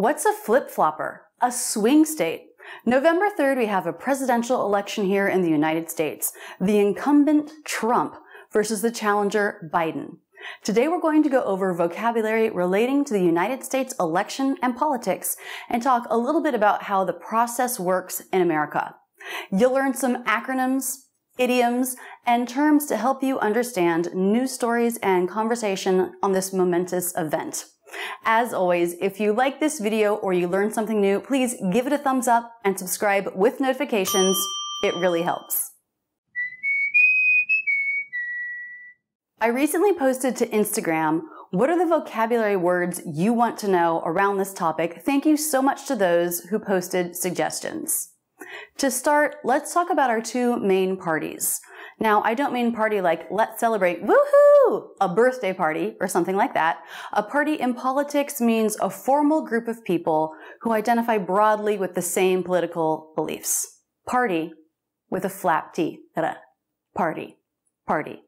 What's a flip-flopper? A swing state. November 3rd, we have a presidential election here in the United States. The incumbent Trump versus the challenger Biden. Today we're going to go over vocabulary relating to the United States election and politics and talk a little bit about how the process works in America. You'll learn some acronyms, idioms, and terms to help you understand news stories and conversation on this momentous event. As always, if you like this video or you learned something new, please give it a thumbs up and subscribe with notifications. It really helps. I recently posted to Instagram, what are the vocabulary words you want to know around this topic? Thank you so much to those who posted suggestions. To start, let's talk about our two main parties. Now, I don't mean party like, let's celebrate, woohoo, a birthday party or something like that. A party in politics means a formal group of people who identify broadly with the same political beliefs. Party with a flap T. Party. Party.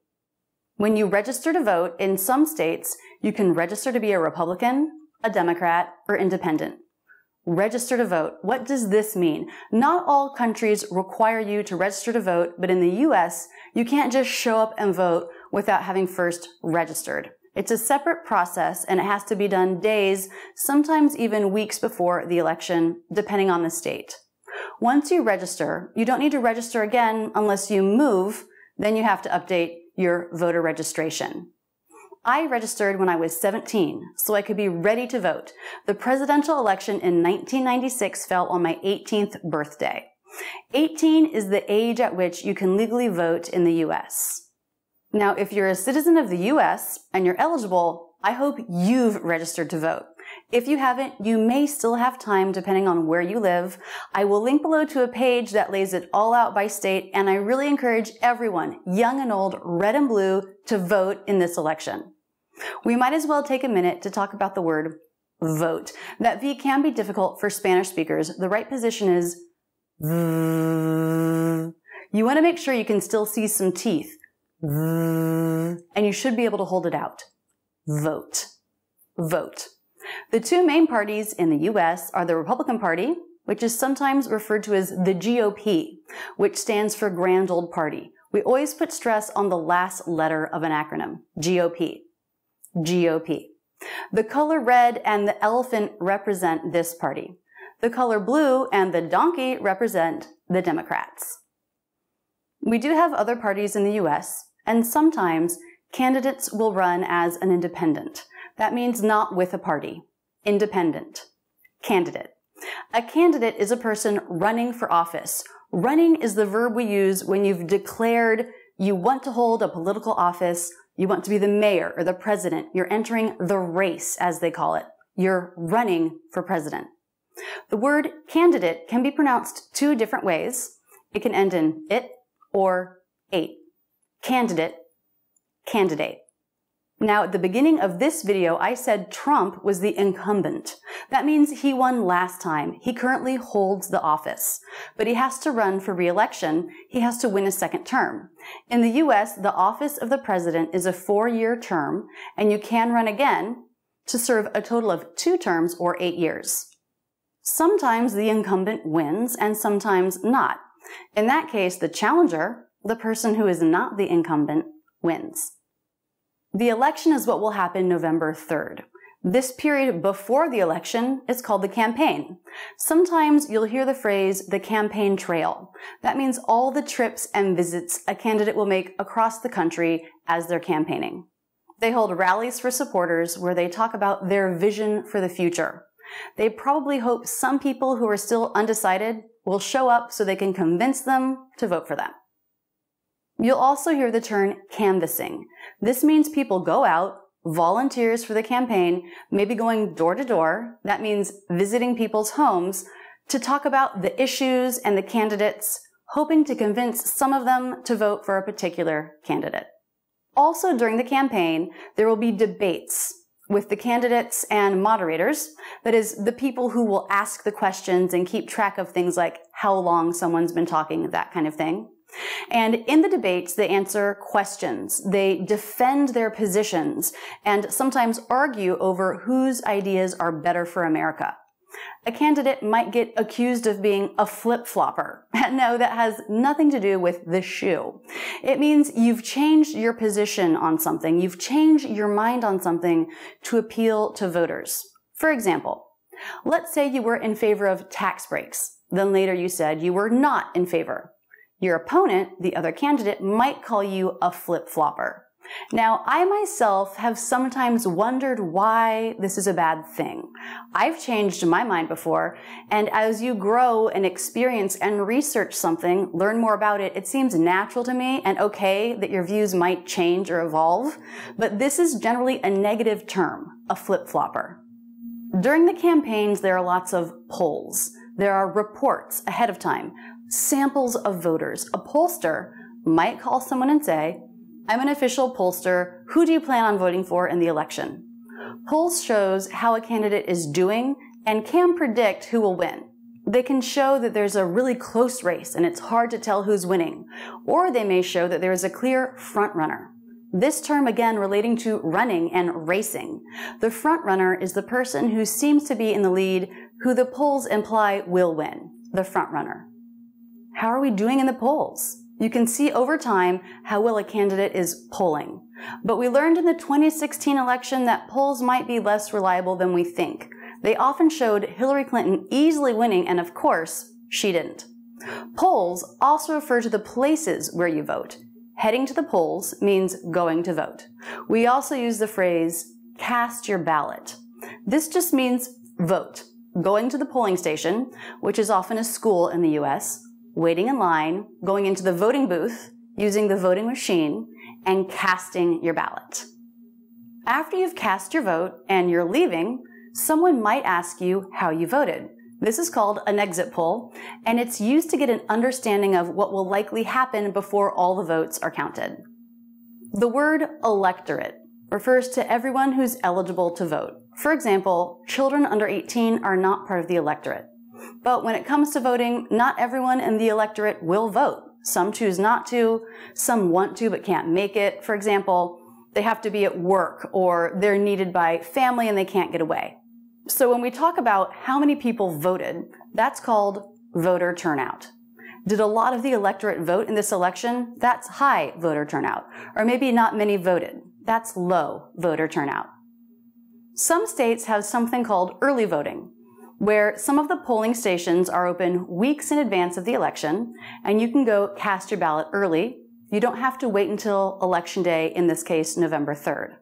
When you register to vote in some states, you can register to be a Republican, a Democrat, or independent register to vote. What does this mean? Not all countries require you to register to vote, but in the US, you can't just show up and vote without having first registered. It's a separate process and it has to be done days, sometimes even weeks before the election, depending on the state. Once you register, you don't need to register again unless you move, then you have to update your voter registration. I registered when I was 17, so I could be ready to vote. The presidential election in 1996 fell on my 18th birthday. 18 is the age at which you can legally vote in the US. Now, if you're a citizen of the US and you're eligible, I hope you've registered to vote. If you haven't, you may still have time depending on where you live. I will link below to a page that lays it all out by state, and I really encourage everyone, young and old, red and blue, to vote in this election. We might as well take a minute to talk about the word vote. That V can be difficult for Spanish speakers. The right position is you want to make sure you can still see some teeth. And you should be able to hold it out. Vote. Vote. The two main parties in the US are the Republican Party, which is sometimes referred to as the GOP, which stands for Grand Old Party. We always put stress on the last letter of an acronym, GOP. GOP. The color red and the elephant represent this party. The color blue and the donkey represent the Democrats. We do have other parties in the US, and sometimes candidates will run as an independent. That means not with a party. Independent. Candidate. A candidate is a person running for office. Running is the verb we use when you've declared you want to hold a political office you want to be the mayor or the president. You're entering the race, as they call it. You're running for president. The word candidate can be pronounced two different ways. It can end in it or eight. Candidate, candidate. Now, at the beginning of this video, I said Trump was the incumbent. That means he won last time. He currently holds the office. But he has to run for re-election. He has to win a second term. In the US, the office of the president is a four-year term, and you can run again to serve a total of two terms or eight years. Sometimes the incumbent wins and sometimes not. In that case, the challenger, the person who is not the incumbent, wins. The election is what will happen November 3rd. This period before the election is called the campaign. Sometimes you'll hear the phrase the campaign trail. That means all the trips and visits a candidate will make across the country as they're campaigning. They hold rallies for supporters where they talk about their vision for the future. They probably hope some people who are still undecided will show up so they can convince them to vote for them. You'll also hear the term canvassing. This means people go out, volunteers for the campaign, maybe going door to door. That means visiting people's homes to talk about the issues and the candidates, hoping to convince some of them to vote for a particular candidate. Also during the campaign, there will be debates with the candidates and moderators. That is the people who will ask the questions and keep track of things like how long someone's been talking, that kind of thing. And in the debates, they answer questions. They defend their positions and sometimes argue over whose ideas are better for America. A candidate might get accused of being a flip-flopper. No, that has nothing to do with the shoe. It means you've changed your position on something. You've changed your mind on something to appeal to voters. For example, let's say you were in favor of tax breaks. Then later you said you were not in favor. Your opponent, the other candidate, might call you a flip-flopper. Now, I myself have sometimes wondered why this is a bad thing. I've changed my mind before, and as you grow and experience and research something, learn more about it, it seems natural to me and okay that your views might change or evolve, but this is generally a negative term, a flip-flopper. During the campaigns, there are lots of polls. There are reports ahead of time samples of voters. A pollster might call someone and say, I'm an official pollster. Who do you plan on voting for in the election? Polls shows how a candidate is doing and can predict who will win. They can show that there's a really close race and it's hard to tell who's winning. Or they may show that there is a clear frontrunner. This term again relating to running and racing. The frontrunner is the person who seems to be in the lead, who the polls imply will win. The frontrunner. How are we doing in the polls? You can see over time how well a candidate is polling. But we learned in the 2016 election that polls might be less reliable than we think. They often showed Hillary Clinton easily winning, and of course, she didn't. Polls also refer to the places where you vote. Heading to the polls means going to vote. We also use the phrase cast your ballot. This just means vote. Going to the polling station, which is often a school in the US, waiting in line, going into the voting booth, using the voting machine, and casting your ballot. After you've cast your vote and you're leaving, someone might ask you how you voted. This is called an exit poll, and it's used to get an understanding of what will likely happen before all the votes are counted. The word electorate refers to everyone who's eligible to vote. For example, children under 18 are not part of the electorate. But when it comes to voting, not everyone in the electorate will vote. Some choose not to, some want to but can't make it. For example, they have to be at work or they're needed by family and they can't get away. So when we talk about how many people voted, that's called voter turnout. Did a lot of the electorate vote in this election? That's high voter turnout. Or maybe not many voted. That's low voter turnout. Some states have something called early voting, where some of the polling stations are open weeks in advance of the election, and you can go cast your ballot early. You don't have to wait until election day, in this case, November 3rd.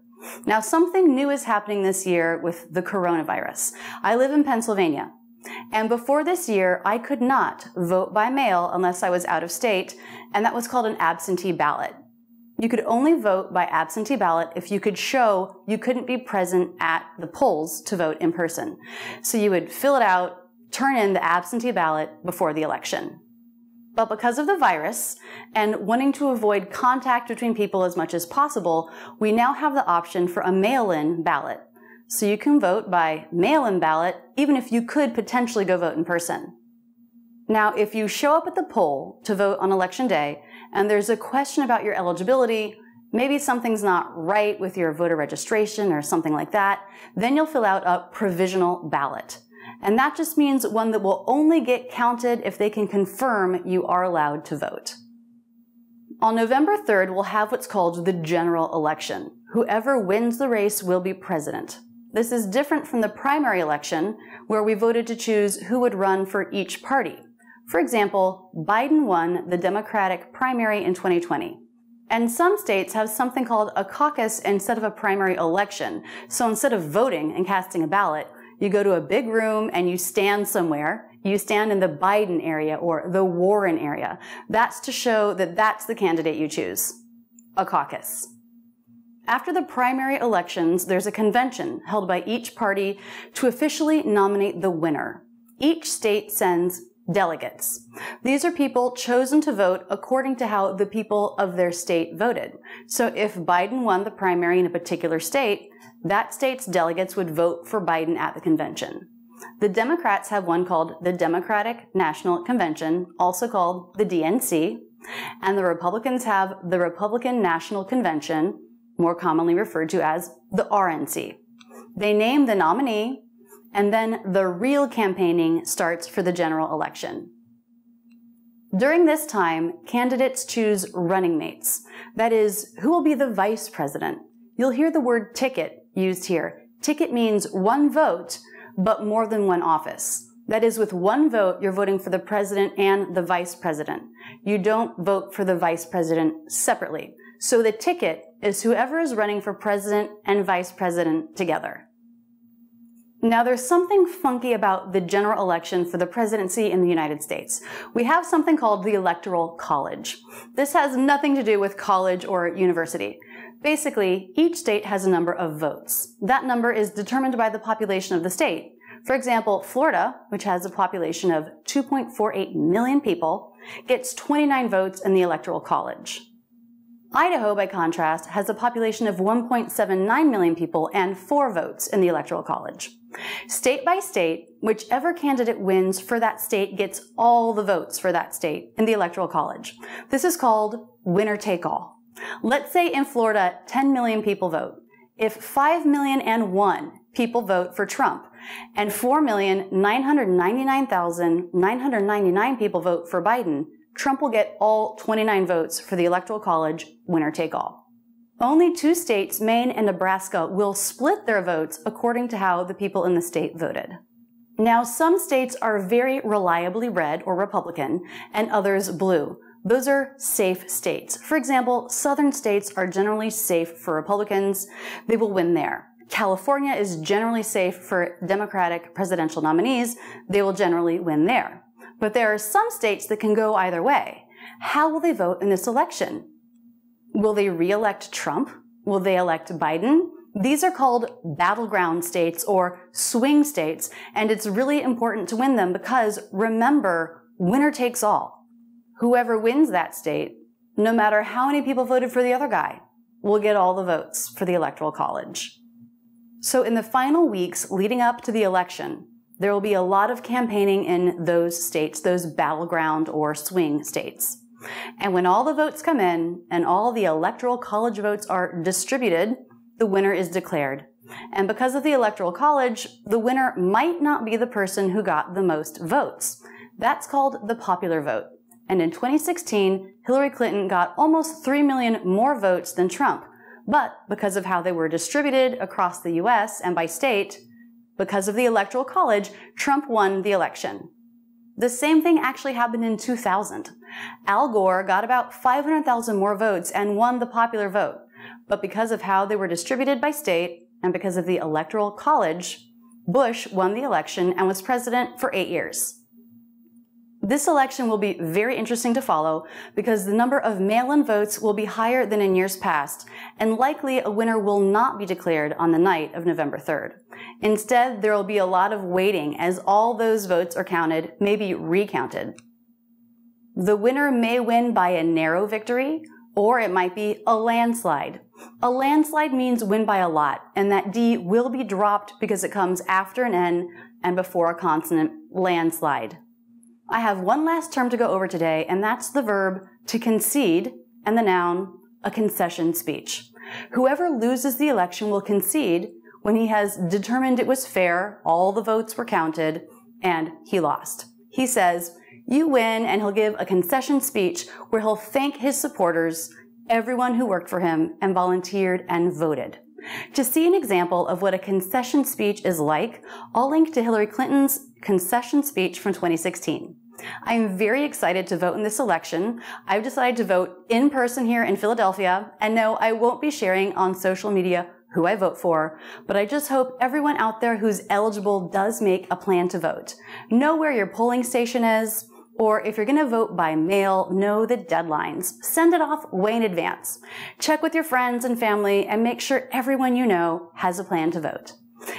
Now, something new is happening this year with the coronavirus. I live in Pennsylvania, and before this year, I could not vote by mail unless I was out of state, and that was called an absentee ballot. You could only vote by absentee ballot if you could show you couldn't be present at the polls to vote in person. So you would fill it out, turn in the absentee ballot before the election. But because of the virus and wanting to avoid contact between people as much as possible, we now have the option for a mail-in ballot. So you can vote by mail-in ballot, even if you could potentially go vote in person. Now, if you show up at the poll to vote on election day, and there's a question about your eligibility, maybe something's not right with your voter registration or something like that, then you'll fill out a provisional ballot. And that just means one that will only get counted if they can confirm you are allowed to vote. On November 3rd, we'll have what's called the general election. Whoever wins the race will be president. This is different from the primary election, where we voted to choose who would run for each party. For example, Biden won the Democratic primary in 2020. And some states have something called a caucus instead of a primary election. So instead of voting and casting a ballot, you go to a big room and you stand somewhere. You stand in the Biden area or the Warren area. That's to show that that's the candidate you choose. A caucus. After the primary elections, there's a convention held by each party to officially nominate the winner. Each state sends delegates. These are people chosen to vote according to how the people of their state voted. So if Biden won the primary in a particular state, that state's delegates would vote for Biden at the convention. The Democrats have one called the Democratic National Convention, also called the DNC, and the Republicans have the Republican National Convention, more commonly referred to as the RNC. They name the nominee and then the real campaigning starts for the general election. During this time, candidates choose running mates. That is, who will be the vice president? You'll hear the word ticket used here. Ticket means one vote, but more than one office. That is, with one vote, you're voting for the president and the vice president. You don't vote for the vice president separately. So the ticket is whoever is running for president and vice president together. Now, there's something funky about the general election for the presidency in the United States. We have something called the Electoral College. This has nothing to do with college or university. Basically, each state has a number of votes. That number is determined by the population of the state. For example, Florida, which has a population of 2.48 million people, gets 29 votes in the Electoral College. Idaho, by contrast, has a population of 1.79 million people and four votes in the Electoral College. State by state, whichever candidate wins for that state gets all the votes for that state in the electoral college. This is called winner take all. Let's say in Florida, 10 million people vote. If 5 million and one people vote for Trump and 4,999,999 people vote for Biden, Trump will get all 29 votes for the electoral college winner take all. Only two states, Maine and Nebraska, will split their votes according to how the people in the state voted. Now, some states are very reliably red or Republican and others blue. Those are safe states. For example, southern states are generally safe for Republicans. They will win there. California is generally safe for Democratic presidential nominees. They will generally win there. But there are some states that can go either way. How will they vote in this election? Will they re-elect Trump? Will they elect Biden? These are called battleground states or swing states, and it's really important to win them because remember, winner takes all. Whoever wins that state, no matter how many people voted for the other guy, will get all the votes for the Electoral College. So in the final weeks leading up to the election, there will be a lot of campaigning in those states, those battleground or swing states. And when all the votes come in and all the electoral college votes are distributed, the winner is declared. And because of the electoral college, the winner might not be the person who got the most votes. That's called the popular vote. And in 2016, Hillary Clinton got almost 3 million more votes than Trump. But because of how they were distributed across the US and by state, because of the electoral college, Trump won the election. The same thing actually happened in 2000. Al Gore got about 500,000 more votes and won the popular vote. But because of how they were distributed by state and because of the Electoral College, Bush won the election and was president for eight years. This election will be very interesting to follow because the number of mail-in votes will be higher than in years past, and likely a winner will not be declared on the night of November 3rd. Instead, there will be a lot of waiting as all those votes are counted, maybe recounted. The winner may win by a narrow victory, or it might be a landslide. A landslide means win by a lot, and that D will be dropped because it comes after an N and before a consonant landslide. I have one last term to go over today, and that's the verb to concede and the noun a concession speech. Whoever loses the election will concede when he has determined it was fair, all the votes were counted, and he lost. He says, you win, and he'll give a concession speech where he'll thank his supporters, everyone who worked for him and volunteered and voted. To see an example of what a concession speech is like, I'll link to Hillary Clinton's concession speech from 2016. I'm very excited to vote in this election. I've decided to vote in person here in Philadelphia, and no, I won't be sharing on social media who I vote for, but I just hope everyone out there who's eligible does make a plan to vote. Know where your polling station is, or if you're going to vote by mail, know the deadlines. Send it off way in advance. Check with your friends and family and make sure everyone you know has a plan to vote.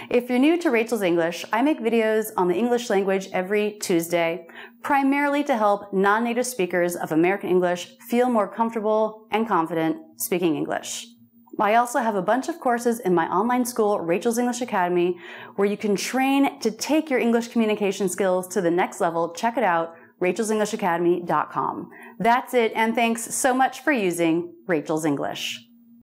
If you're new to Rachel's English, I make videos on the English language every Tuesday, primarily to help non-native speakers of American English feel more comfortable and confident speaking English. I also have a bunch of courses in my online school, Rachel's English Academy, where you can train to take your English communication skills to the next level. Check it out, rachelsenglishacademy.com. That's it, and thanks so much for using Rachel's English.